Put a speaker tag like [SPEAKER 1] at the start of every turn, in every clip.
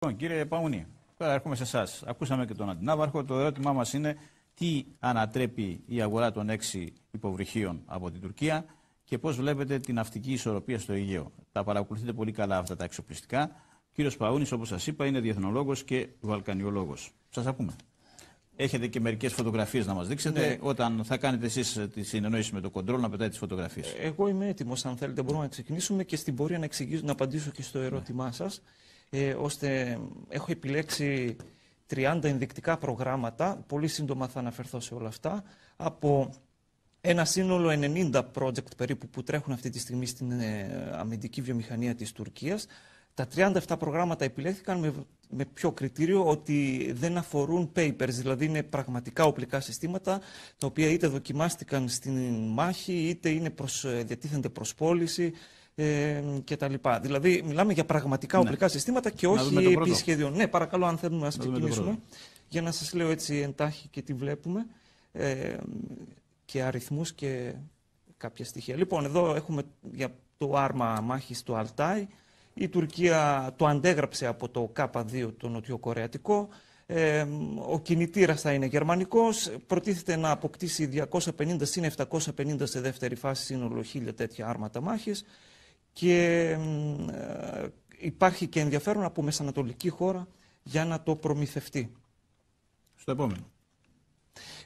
[SPEAKER 1] Λοιπόν, κύριε Παούνη, τώρα έρχομαι σε εσάς. Ακούσαμε και τον Αντινάβαρχο. Το ερώτημά μας είναι
[SPEAKER 2] τι ανατρέπει η αγορά των έξι υποβρυχίων από την Τουρκία και πώς βλέπετε την ναυτική ισορροπία στο Αιγαίο. Τα παρακολουθείτε πολύ καλά αυτά τα εξοπλιστικά. Κύριος Παούνης, όπως σας είπα, είναι διεθνολόγος και βαλκανιολόγος. Σας ακούμε. Έχετε και μερικές φωτογραφίες να μας δείξετε. Ναι. Όταν θα κάνετε εσείς τη συνεννόηση με το κοντρόλ, να πετάτε τις φωτογραφίες.
[SPEAKER 1] Εγώ είμαι έτοιμος. Αν θέλετε, μπορούμε να ξεκινήσουμε και στην πορεία να, να απαντήσω και στο ερώτημά ναι. σας ε, ώστε έχω επιλέξει 30 ενδεικτικά προγράμματα, πολύ σύντομα θα αναφερθώ σε όλα αυτά, από ένα σύνολο 90 project περίπου που τρέχουν αυτή τη στιγμή στην ε, αμυντική βιομηχανία της Τουρκίας. Τα 37 προγράμματα επιλέχθηκαν με, με ποιο κριτήριο ότι δεν αφορούν papers, δηλαδή είναι πραγματικά οπλικά συστήματα τα οποία είτε δοκιμάστηκαν στην μάχη είτε είναι ε, διατίθενται προς πώληση, ε, λοιπά Δηλαδή, μιλάμε για πραγματικά ναι. οπλικά συστήματα και όχι επί σχεδίων. Ναι, παρακαλώ, αν θέλουμε να ξεκινήσουμε, για να σας λέω έτσι εντάχει και τι βλέπουμε. Ε, και αριθμούς και κάποια στοιχεία. Λοιπόν, εδώ έχουμε για το άρμα μάχης του Αλτάι. Η Τουρκία το αντέγραψε από το K2 το νοτιοκορεατικό. Ε, ο κινητήρας θα είναι γερμανικός. Προτίθεται να αποκτήσει 250 συν 750 σε δεύτερη φάση σύνολο 1000 τέτοια άρματα μάχης και ε, υπάρχει και ενδιαφέρον από μεσανατολική χώρα για να το προμηθευτεί. Στο επόμενο.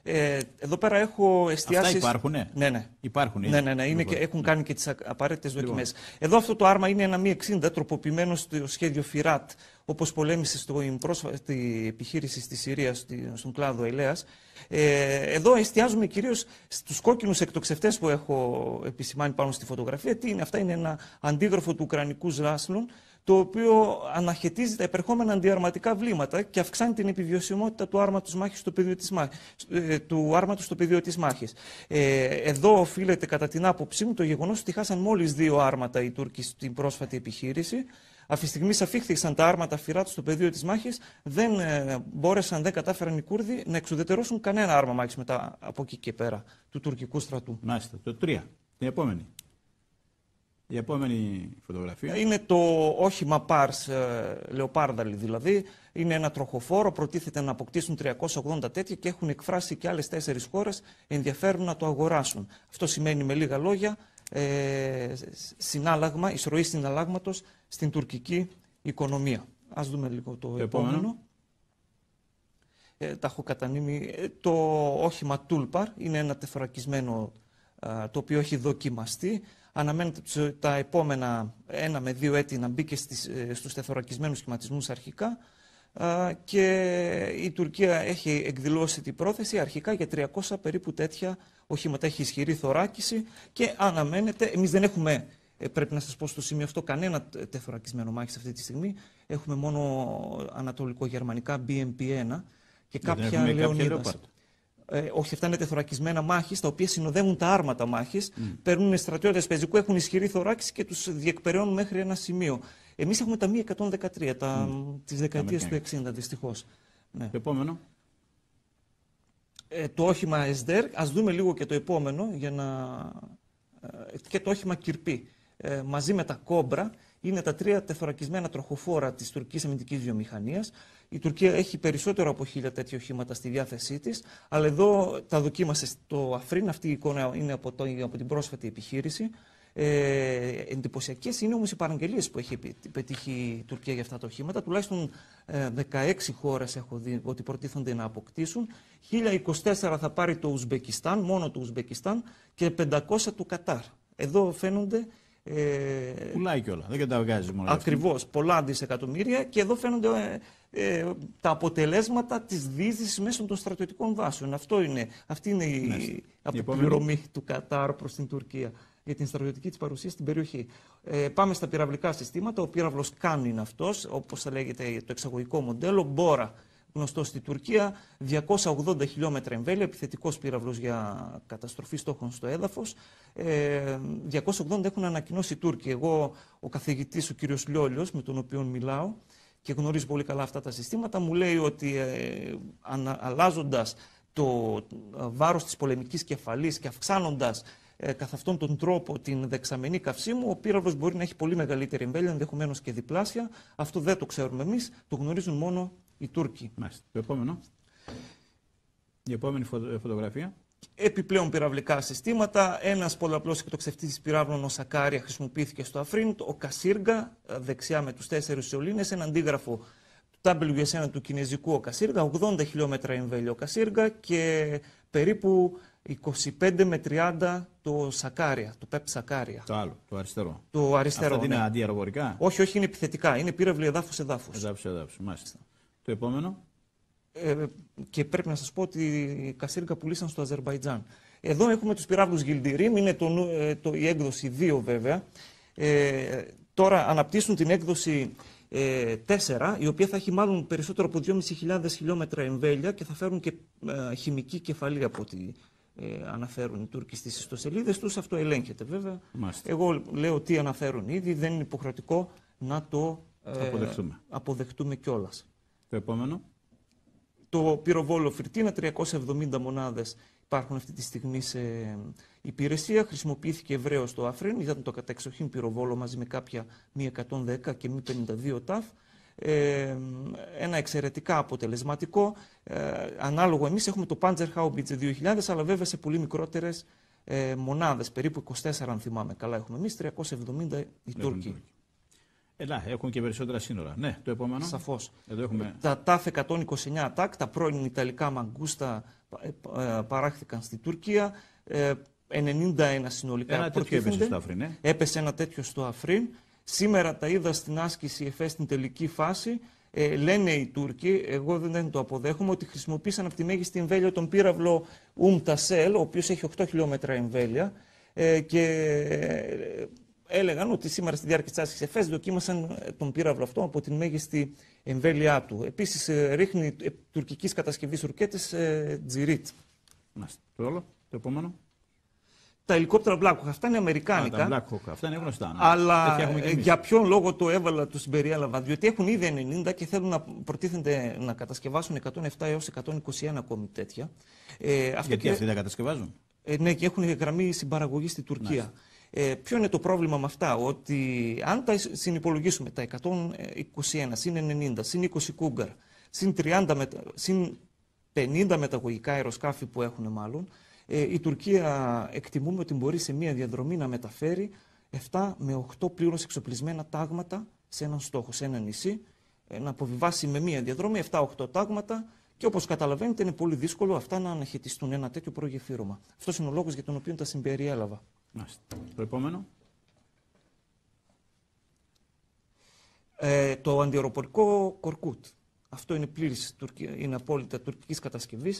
[SPEAKER 1] Ε, εδώ πέρα έχω εστιάσεις. Αυτά υπάρχουν, ναι. Ναι, ναι. Υπάρχουν, ναι, ναι, ναι. Είναι λοιπόν. και, έχουν ναι. κάνει και τις απαραίτητες δοκιμές. Λοιπόν. Εδώ αυτό το άρμα είναι ένα μη 60 τροποποιημένο στο σχέδιο Φιράτ όπως πολέμησε στην πρόσφατη επιχείρηση στη Συρία στον κλάδο Ελέας. Ε, εδώ εστιάζουμε κυρίως στους κόκκινους εκτοξευτές που έχω επισημάνει πάνω στη φωτογραφία. Τι είναι αυτά, είναι ένα αντίγραφο του Ουκρανικού Ζάσλουν, το οποίο αναχαιτίζει τα επερχόμενα αντιαρματικά βλήματα και αυξάνει την επιβιωσιμότητα του άρματος μάχης στο πεδίο της μάχης, ε, του άρματος στο πεδίο της μάχης. Ε, εδώ οφείλεται κατά την άποψή μου το γεγονός ότι χάσαν μόλις δύο άρματα οι Τούρκοι στην πρόσφατη επιχείρηση αυτή τη στιγμή αφήχθησαν τα άρματα φυρά τους στο πεδίο της μάχης. Δεν ε, μπόρεσαν, δεν κατάφεραν οι Κούρδοι να εξουδετερώσουν κανένα άρμα μάχης μετά από εκεί και πέρα του τουρκικού στρατού. Να είστε. Το τρία. Την επόμενη. Η επόμενη φωτογραφία. Ε, είναι το όχημα Πάρς, ε, λεοπάρδαλη δηλαδή. Είναι ένα τροχοφόρο, προτίθεται να αποκτήσουν 380 τέτοια και έχουν εκφράσει και άλλες τέσσερις χώρες ενδιαφέρουν να το αγοράσουν. Αυτό σημαίνει με λίγα λόγια ε, συνάλλαγμα, εισρωή συναλλάγματος στην τουρκική οικονομία. Ας δούμε λίγο το επόμενο. Ε, τα έχω ε, Το όχημα Τούλπαρ είναι ένα τεθωρακισμένο το οποίο έχει δοκιμαστεί. Αναμένεται τα επόμενα ένα με δύο έτη να μπει στις, ε, στους τεθωρακισμένους σχηματισμούς αρχικά και η Τουρκία έχει εκδηλώσει την πρόθεση αρχικά για 300 περίπου τέτοια οχήματα. Έχει ισχυρή θωράκιση και αναμένεται, εμείς δεν έχουμε ε, πρέπει να σας πω στο σημείο αυτό κανένα τεθωρακισμένο μάχης αυτή τη στιγμή. Έχουμε μόνο ανατολικογερμανικά BMP1 και ναι, κάποια λεωνίδας. Ε, όχι, αυτά είναι τεθωρακισμένα μάχη, τα οποία συνοδεύουν τα άρματα μάχης. Mm. Παίρνουν στρατιώτες πεζικού, έχουν ισχυρή θωράκιση και τους διεκπεραιώνουν μέχρι ένα σημείο. Εμείς έχουμε τα μη 113 τα, mm. δεκαετίας του 60, δυστυχώς. Ναι. Το επόμενο. Ε, το όχημα ΕΣΔΕΡ. Ας δούμε λίγο και το επόμενο για να. Ε, και το όχημα Κυρπή. Ε, μαζί με τα κόμπρα είναι τα τρία τεθωρακισμένα τροχοφόρα της τουρκικής αμυντικής βιομηχανίας. Η Τουρκία έχει περισσότερο από χίλια τέτοια οχήματα στη διάθεσή της, αλλά εδώ τα δοκίμασε στο Αφρίν. Αυτή η εικόνα είναι από, από την πρόσφατη επιχείρηση. Ε, Εντυπωσιακές είναι όμως οι παραγγελίες που έχει πετύχει η Τουρκία για αυτά τα οχήματα. Τουλάχιστον 16 ε, χώρες έχω δει ότι προτίθονται να αποκτήσουν. 1024 θα πάρει το Ουσμπεκιστάν, μόνο το Ουσμπεκιστάν, και 500 του Κατάρ. Εδώ φαίνονται ε, Πουλάει κιόλας, δεν καταβγάζει μόνο. Ακριβώς, πολλά δισεκατομμύρια και εδώ φαίνονται ε, ε, τα αποτελέσματα της δίδυση μέσω των στρατιωτικών βάσεων. Αυτό είναι, αυτή είναι η, η αποπληρωμή του Κατάρ προς την Τουρκία για την στρατιωτική της παρουσία στην περιοχή. Ε, πάμε στα πυραυλικά συστήματα. Ο πύραυλος Κάν είναι αυτός, όπως θα λέγεται το εξαγωγικό μοντέλο, Μπόρα, γνωστό στη Τουρκία, 280 χιλιόμετρα εμβέλεια, επιθετικός πύραυλος για καταστροφή στόχων στο έδαφος. Ε, 280 έχουν ανακοινώσει οι Τούρκοι. Εγώ, ο καθηγητής, ο κύριος Λιόλιος, με τον οποίο μιλάω, και γνωρίζει πολύ καλά αυτά τα συστήματα, μου λέει ότι ε, αλλάζοντας το ε, βάρος της πολεμικής κεφαλής και αυξάνοντας ε, καθ' αυτόν τον τρόπο την δεξαμενή καυσίμου, ο πύραυλος μπορεί να έχει πολύ μεγαλύτερη εμβέλεια, ενδεχομένως και διπλάσια. Αυτό δεν το ξέρουμε εμείς, το γνωρίζουν μόνο οι Τούρκοι. Μάλιστα. Το επόμενο. Η επόμενη ε, φωτογραφία. Επιπλέον πυραυλικά συστήματα. Ένας πολλαπλός εκτοξευτής πυράβλων, ο Σακάρια, χρησιμοποιήθηκε στο Αφρίν, Ο Κασίργα, δεξιά με τους τεσσερι σωληνε σιωλίνε, ένα αντίγραφο WS1 του κινέζικου ο Κασίργα, 80 χιλιόμετρα εμβέλιο Κασίργα και περίπου 25 με 30 το Σακάρια, το ΠΕΠ Σακάρια. Το άλλο, το αριστερό. Το αριστερό. Αυτά ναι. είναι
[SPEAKER 2] αντιαεροπορικά.
[SPEAKER 1] Όχι, όχι, είναι επιθετικά. Είναι πύραυλοι εδάφου-εδάφου. Εδάφου-εδάφου, μάλιστα. Το επόμενο. Ε, και πρέπει να σας πω ότι η Κασίρικα πουλήσαν στο Αζερβαϊτζάν. Εδώ έχουμε τους πυράβλους Γιλντιρίμ, είναι το, ε, το, η έκδοση 2 βέβαια. Ε, τώρα αναπτύσσουν την έκδοση 4, ε, η οποία θα έχει μάλλον περισσότερο από 2.500 χιλιόμετρα εμβέλεια και θα φέρουν και ε, χημική κεφαλή από ό,τι ε, αναφέρουν οι Τούρκοι στις ιστοσελίδες τους. Αυτό ελέγχεται βέβαια. Εγώ λέω τι αναφέρουν ήδη. Δεν είναι υποχρεωτικό να το ε, αποδεχτούμε, αποδεχτούμε κιόλας. Το επόμενο. Το πυροβόλο Φιρτίνα, 370 μονάδες υπάρχουν αυτή τη στιγμή σε υπηρεσία. Χρησιμοποιήθηκε ευρέως το Αφρίν, ήταν το κατεξοχήν πυροβόλο μαζί με κάποια μη 110 και μη 52 ταφ ε, ένα εξαιρετικά αποτελεσματικό. Ε, ανάλογο εμείς έχουμε το Panzer Haubitze 2000, αλλά βέβαια σε πολύ μικρότερες ε, μονάδες, περίπου 24 αν θυμάμαι καλά έχουμε εμείς, 370 οι Τούρκοι. Ελά, έχουν και περισσότερα σύνορα. Ναι, το επόμενο. Σαφώς. Έχουμε... Τα ΤΑΦ 129 ΑΤΑΚ, τα πρώην Ιταλικά μαγκούστα ε, ε, παράχθηκαν στη Τουρκία. 91 συνολικά. Ένα έπεσε Έπεσε ένα τέτοιο στο Αφρίν. Σήμερα τα είδα στην άσκηση ΕΦΕ στην τελική φάση. Ε, λένε οι Τούρκοι, εγώ δεν το αποδέχομαι, ότι χρησιμοποίησαν από τη μέγιστη εμβέλεια τον πύραυλο Ουμτασέλ, ο οποίος έχει 8 χιλιόμετρα εμβέλεια, ε, και ε, έλεγαν ότι σήμερα στη διάρκεια της άσκησης ΕΦΕΣ δοκίμασαν ε, τον πύραυλο αυτό από τη μέγιστη εμβέλειά του. Επίσης, ε, ρίχνει τουρκικής κατασκευής ρουκέτε ε, τζιρίτ. Μάλιστα. το επόμενο τα ελικόπτερα Black Hawk. Αυτά είναι αμερικάνικα. Α, τα
[SPEAKER 2] αυτά είναι γνωστά. Ναι. Αλλά ε, ε, για
[SPEAKER 1] ποιον λόγο το έβαλα, το συμπεριέλαβα. Διότι έχουν ήδη 90 και θέλουν να προτίθενται να κατασκευάσουν 107 έω 121 ακόμη τέτοια. Ε, Γιατί και... αυτοί τα κατασκευάζουν. Ε, ναι, και έχουν γραμμή συμπαραγωγή στη Τουρκία. Ε, ποιο είναι το πρόβλημα με αυτά, ότι αν τα συνυπολογίσουμε τα 121, συν 90, συν 20 κούγκαρ, συν, συν 50 μεταγωγικά αεροσκάφη που έχουν μάλλον, ε, η Τουρκία εκτιμούμε ότι μπορεί σε μία διαδρομή να μεταφέρει 7 με 8 πλήρως εξοπλισμένα τάγματα σε έναν στόχο, σε ένα νησί, ε, να αποβιβάσει με μία διαδρομή 7-8 τάγματα και όπως καταλαβαίνετε είναι πολύ δύσκολο αυτά να αναχαιτιστούν ένα τέτοιο προγεφύρωμα. Αυτός είναι ο λόγος για τον οποίο τα συμπεριέλαβα. Το επόμενο. Ε, το αντιεροπορικό Κορκούτ. Αυτό είναι πλήρης, είναι απόλυτα τουρκικής κατασκευής.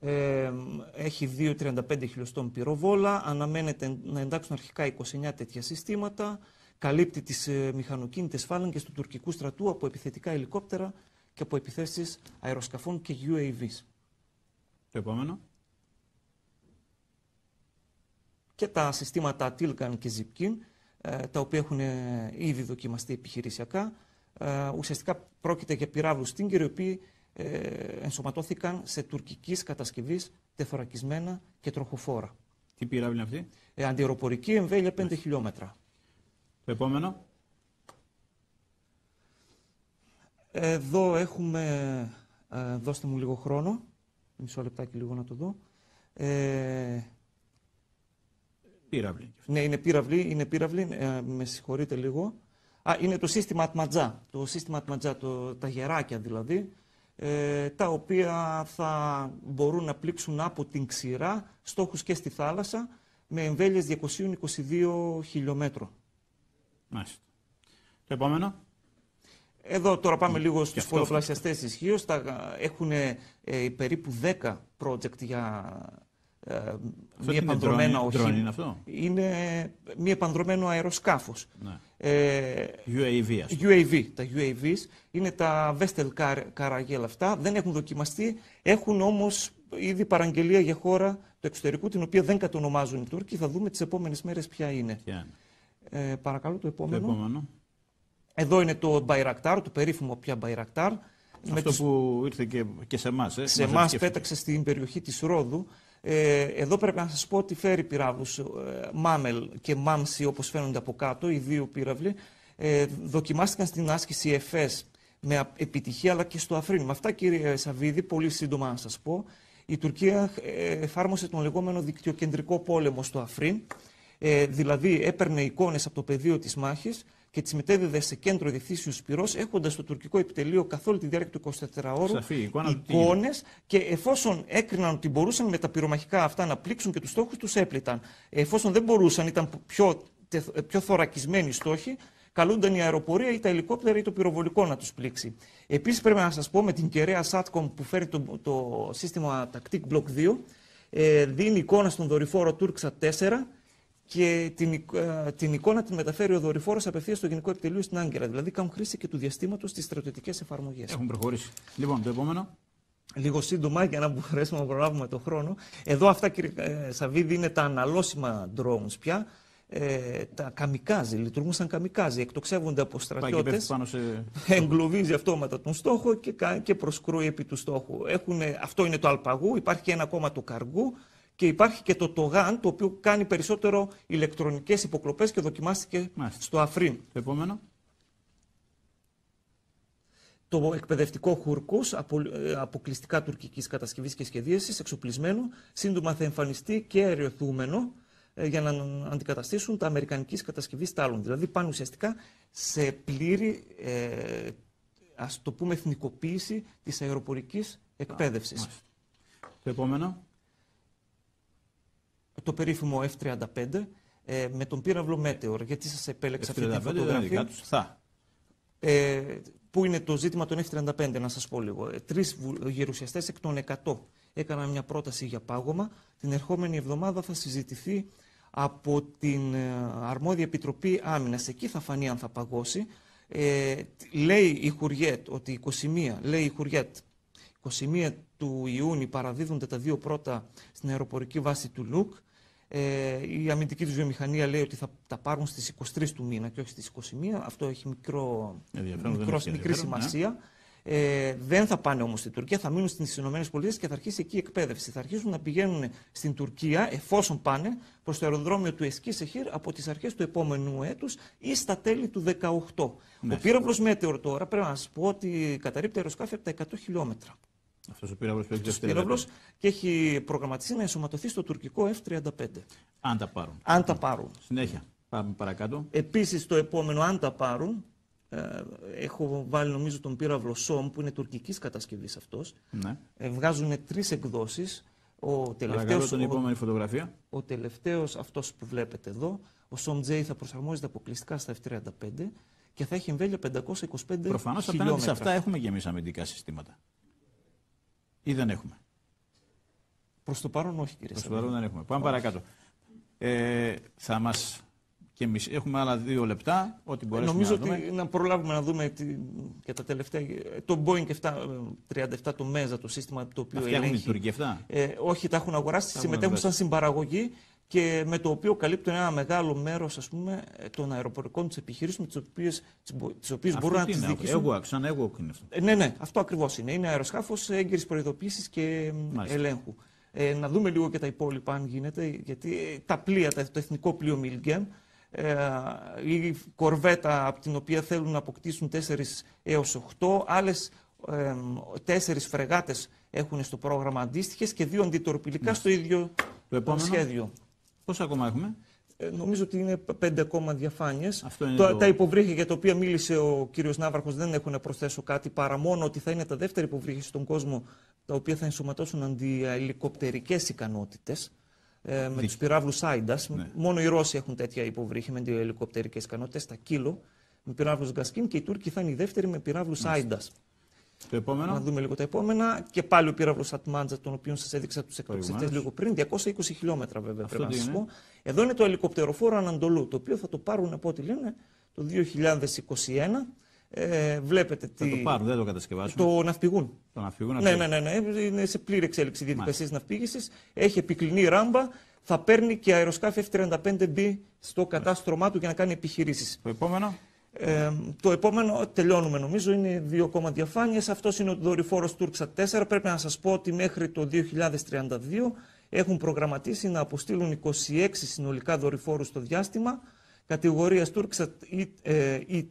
[SPEAKER 1] Ε, έχει 2,35 χιλιοστών πυροβόλα, αναμένεται να εντάξουν αρχικά 29 τέτοια συστήματα, καλύπτει τις ε, μηχανοκίνητες φάλαγγες του τουρκικού στρατού από επιθετικά ελικόπτερα και από επιθέσεις αεροσκαφών και UAVs. Το επόμενο. Και τα συστήματα Tilgan και Zipkin, ε, τα οποία έχουν ε, ήδη δοκιμαστεί επιχειρησιακά. Ε, ουσιαστικά πρόκειται για πυράβλους Stinger, οι οποίοι ε, ενσωματώθηκαν σε τουρκικής κατασκευής τεθωρακισμένα και τροχοφόρα. Τι πυράβλη είναι αυτή? Ε, αντιεροπορική εμβέλεια 5 χιλιόμετρα. Το επόμενο. Εδώ έχουμε, ε, δώστε μου λίγο χρόνο, μισό λεπτάκι λίγο να το δω. Ε, πύραυλη. Ναι, είναι πύραυλη, είναι πύραυλη, ε, με συγχωρείτε λίγο. Α, είναι το σύστημα Ατματζά, το σύστημα Ατματζά, τα γεράκια δηλαδή, ε, τα οποία θα μπορούν να πλήξουν από την ξηρά στόχους και στη θάλασσα με εμβέλειες 222 χιλιόμετρο. Μάλιστα. Το επόμενο. Εδώ τώρα πάμε ναι, λίγο στους πολλαπλασιαστές ισχύως. Ε, Έχουν ε, περίπου 10 project για μη επανδρομένα οχήματα. είναι αυτό. Είναι μη επανδρομένο αεροσκάφος. Ναι. Ε, UAV, UAV. Τα UAVs είναι τα Vestel car, Caragel αυτά. Δεν έχουν δοκιμαστεί. Έχουν όμως ήδη παραγγελία για χώρα του εξωτερικού, την οποία δεν κατονομάζουν οι Τούρκοι. Θα δούμε τις επόμενες μέρες ποια είναι. Ε, παρακαλώ το επόμενο. Εδώ είναι το Bayraktar, το περίφημο πια Bayraktar. Αυτό που ήρθε και, σε εμάς. Ε, σε εμά πέταξε στην περιοχή της Ρόδου ε, εδώ πρέπει να σας πω ότι φέρει πυράβλους ε, Μάμελ και Μάμση όπως φαίνονται από κάτω, οι δύο πύραυλοι. Ε, δοκιμάστηκαν στην άσκηση ΕΦΕΣ με επιτυχία αλλά και στο Αφρίν. Με αυτά κύριε Σαββίδη, πολύ σύντομα να σας πω, η Τουρκία εφάρμοσε τον λεγόμενο δικτυοκεντρικό πόλεμο στο Αφρίν, δηλαδή έπαιρνε εικόνες από το πεδίο της μάχης, και τις μετέδιδε σε κέντρο διευθύνσεω πυρό, έχοντας το τουρκικό επιτελείο καθ' όλη τη διάρκεια του 24ωρου εικόνες και εφόσον έκριναν ότι μπορούσαν με τα πυρομαχικά αυτά να πλήξουν και τους στόχους, τους έπληταν. Εφόσον δεν μπορούσαν, ήταν πιο, πιο θωρακισμένοι οι στόχοι, καλούνταν η αεροπορία ή τα ελικόπτερα ή το πυροβολικό να τους πλήξει. Επίσης πρέπει να σας πω με την κεραία SATCOM που φέρει το, το σύστημα Tactic Block 2, ε, δίνει εικόνα στον δορυφόρο Turksat 4 και την, ε, την εικόνα τη μεταφέρει ο δορυφόρος απευθείας στο Γενικό Επιτελείο στην Άγκυρα. Δηλαδή κάνουν χρήση και του διαστήματος στις στρατιωτικές εφαρμογές. Έχουν προχωρήσει. Λοιπόν, το επόμενο. Λίγο σύντομα για να μπορέσουμε να προλάβουμε τον χρόνο. Εδώ αυτά, κύριε ε, Σαββίδη, είναι τα αναλώσιμα drones πια. Ε, τα καμικάζει, λειτουργούν σαν καμικάζι. Εκτοξεύονται από στρατιώτε.
[SPEAKER 2] Σε...
[SPEAKER 1] Εγκλωβίζει αυτόματα τον στόχο και, και προσκρούει επί του στόχου. αυτό είναι το αλπαγού. Υπάρχει και ένα ακόμα του καργού. Και υπάρχει και το Τογάν, το οποίο κάνει περισσότερο ηλεκτρονικές υποκλοπές και δοκιμάστηκε στο Αφρίν. Το επόμενο. Το εκπαιδευτικό Χουρκούς, ε, αποκλειστικά τουρκικής κατασκευής και σχεδίασης, εξοπλισμένο, σύντομα θα εμφανιστεί και αεριοθούμενο ε, για να αντικαταστήσουν τα αμερικανικής κατασκευής τάλων. Δηλαδή πάνε ουσιαστικά σε πλήρη, ε, εθνικοποίηση της αεροπορικής εκπαίδευση. Το επόμενο το περίφημο F-35 ε, με τον πύραυλο Meteor. Γιατί σας επέλεξα αυτή τη φωτογραφία. Τους, θα. Ε, Πού είναι το ζήτημα των F-35, να σας πω λίγο. Ε, τρεις γερουσιαστές εκ των 100 έκαναν μια πρόταση για πάγωμα. Την ερχόμενη εβδομάδα θα συζητηθεί από την ε, αρμόδια Επιτροπή Άμυνας, Εκεί θα φανεί αν θα παγώσει. Ε, λέει η Χουριέτ ότι 21, λέει η Χουριέτ, 21 του Ιούνιου παραδίδονται τα δύο πρώτα στην αεροπορική βάση του Λουκ. Ε, η αμυντική τους βιομηχανία λέει ότι θα τα πάρουν στις 23 του μήνα και όχι στις 21. Αυτό έχει μικρό, μικρό, μικρή ναι. σημασία. Ε, δεν θα πάνε όμως στην Τουρκία, θα μείνουν στις ΗΠΑ και θα αρχίσει εκεί η εκπαίδευση. Θα αρχίσουν να πηγαίνουν στην Τουρκία, εφόσον πάνε, προς το αεροδρόμιο του Εσκή από τις αρχές του επόμενου έτους ή στα τέλη του 2018. Ναι. Ο πύραυλος Μέτεωρ τώρα, πρέπει να σας πω ότι καταρρύπτει αεροσκάφη από τα 100 χιλιόμετρα. Αυτός ο πύραυλο που έχει και έχει προγραμματιστεί να ενσωματωθεί στο τουρκικό F-35. Αν τα πάρουν. Αν τα πάρουν. Συνέχεια. Πάμε παρακάτω. Επίσης το επόμενο, αν τα πάρουν, ε, έχω βάλει νομίζω τον πύραυλο ΣΟΜ που είναι τουρκικής κατασκευής αυτός. Ναι. Ε, βγάζουν τρεις εκδόσεις. Ο τελευταίος, τον επόμενη φωτογραφία. Ο, τελευταίος, αυτός που βλέπετε εδώ, ο ΣΟΜ J θα προσαρμόζεται αποκλειστικά στα F35 και θα έχει εμβέλεια 525 Προφανώς, χιλιόμετρα. Προφανώ αυτά έχουμε
[SPEAKER 2] και εμεί αμυντικά συστήματα ή δεν έχουμε.
[SPEAKER 1] Προς το παρόν, όχι,
[SPEAKER 2] κύριε Προς το παρόν δεν έχουμε. Πάμε παρακάτω. Ε, θα μας. Και εμείς έχουμε άλλα δύο λεπτά, ό,τι ε, μπορέσουμε Νομίζω να Νομίζω
[SPEAKER 1] ότι να προλάβουμε να δούμε και τα τελευταία. Το Boeing 737, ε, το ΜΕΖΑ, το σύστημα το οποίο. ελέγχει, αυτά. Ε, όχι, τα έχουν αγοράσει, συμμετέχουν σαν συμπαραγωγή και με το οποίο καλύπτουν ένα μεγάλο μέρος των αεροπορικών της επιχειρήσεων με οποίες, τις μπορούν να τις διοικήσουν. Εγώ,
[SPEAKER 2] ξανά εγώ είναι αυτό. Ε,
[SPEAKER 1] ναι, ναι, αυτό ακριβώς είναι. Είναι αεροσκάφος, έγκαιρης προειδοποίησης και ελέγχου. Ε, να δούμε λίγο και τα υπόλοιπα αν γίνεται, γιατί ε, τα πλοία, το εθνικό πλοίο Μιλγκέμ, ε, η κορβέτα από την οποία θέλουν να αποκτήσουν 4 έω 8, άλλε τέσσερις φρεγάτες έχουν στο πρόγραμμα αντίστοιχες και δύο αντιτορπιλικά ναι. στο ίδιο το σχέδιο. Πόσα ακόμα έχουμε. Ε, νομίζω ότι είναι πέντε ακόμα διαφάνειες. Το... Τα υποβρύχια για τα οποία μίλησε ο κύριος Ναύαρχος δεν έχουν να προσθέσω κάτι παρά μόνο ότι θα είναι τα δεύτερα υποβρύχια στον κόσμο τα οποία θα ενσωματώσουν αντιελικοπτερικές ικανότητες ε, με τους πυράβλους Άιντας. Ναι. Μόνο οι Ρώσοι έχουν τέτοια υποβρύχια με αντιελικοπτερικές ικανότητες, τα Κύλο με πυράβλους Γκασκίν και οι Τούρκοι θα είναι οι δεύτεροι με πυράβλους Άιντας. Το επόμενο. Να δούμε λίγο τα επόμενα. Και πάλι ο πύραυλος Ατμάντζα, τον οποίο σας έδειξα τους εκπαιδευτέ λίγο πριν. 220 χιλιόμετρα βέβαια πρέπει να σα Εδώ είναι το ελικοπτεροφόρο Αναντολού, το οποίο θα το πάρουν από ό,τι λένε το 2021. Ε, βλέπετε τι. Θα το πάρουν, δεν
[SPEAKER 2] το κατασκευάσουν. Το ναυπηγούν. Το ναυπηγούν.
[SPEAKER 1] Ναι, ναι, ναι, ναι. Είναι σε πλήρη εξέλιξη η διαδικασία ναυπήγηση. Έχει επικλινή ράμπα. Θα παίρνει και αεροσκάφη F-35B στο κατάστρωμά του για να κάνει επιχειρήσεις. Το επόμενο. Ε, το επόμενο, τελειώνουμε νομίζω, είναι δύο ακόμα διαφάνειες. Αυτός είναι ο δορυφόρος Τούρξα 4. Πρέπει να σας πω ότι μέχρι το 2032 έχουν προγραμματίσει να αποστείλουν 26 συνολικά δορυφόρους στο διάστημα κατηγορίας Τούρξα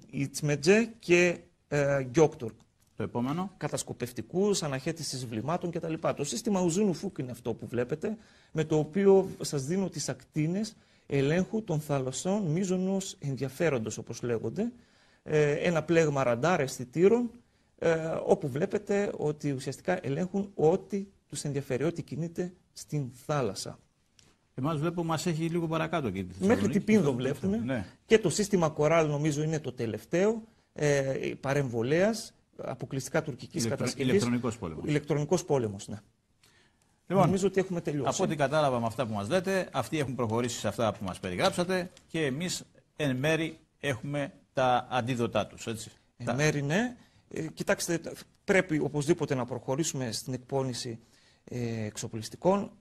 [SPEAKER 1] Ιτσμετζέ ε, και Γιόκτορκ. Ε, το επόμενο. Κατασκοπευτικούς, αναχέτησης βλημάτων κτλ. Το σύστημα Ουζίνου Φούκ είναι αυτό που βλέπετε, με το οποίο σας δίνω τις ακτίνες ελέγχου των θαλασσών μείζωνος ενδιαφέροντος, όπως λέγονται, ε, ένα πλέγμα ραντάρ αισθητήρων, ε, όπου βλέπετε ότι ουσιαστικά ελέγχουν ό,τι τους ενδιαφέρει, ό,τι κινείται στην θάλασσα. Εμάς βλέπω μας έχει λίγο παρακάτω και Μέχρι την Πίνδο βλέπουμε. Ναι. Και το σύστημα Κοράλ νομίζω είναι το τελευταίο. Ε, Παρεμβολέας, αποκλειστικά τουρκικής κατασκευής. Ηλεκτρονικός πόλεμος. Ηλεκτρονικός πόλεμος, ναι. Λοιπόν, Νομίζω ότι έχουμε τελειώσει. Από ό,τι
[SPEAKER 2] κατάλαβα με αυτά που μας λέτε, αυτοί έχουν προχωρήσει σε αυτά που μας περιγράψατε και εμείς εν μέρη έχουμε τα αντίδοτά τους. Εν μέρη,
[SPEAKER 1] ναι. Ε, κοιτάξτε, πρέπει οπωσδήποτε να προχωρήσουμε στην εκπόνηση ε, εξοπλιστικών.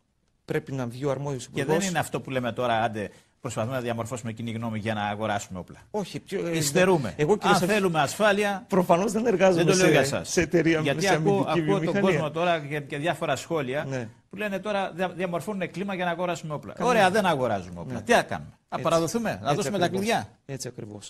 [SPEAKER 1] Πρέπει να βγει ο αρμόδιος υπουργό. Και δεν είναι
[SPEAKER 2] αυτό που λέμε τώρα, άντε, προσπαθούμε να διαμορφώσουμε κοινή γνώμη για να αγοράσουμε όπλα. Όχι, πιο, Ιστερούμε. Εγώ, Αν θέλουμε
[SPEAKER 1] ασφάλεια. Προφανώς δεν εργάζομαι σε, για σας. σε
[SPEAKER 2] εταιρεία Γιατί σε ακούω, τον κόσμο τώρα και, και διάφορα σχόλια ναι. που λένε τώρα διαμορφώνουν κλίμα για να αγοράσουμε όπλα. Ωραία,
[SPEAKER 1] δεν αγοράζουμε όπλα. Ναι. Τι να κάνουμε. Να παραδοθούμε, να δώσουμε τα κλειδιά. Έτσι ακριβώς.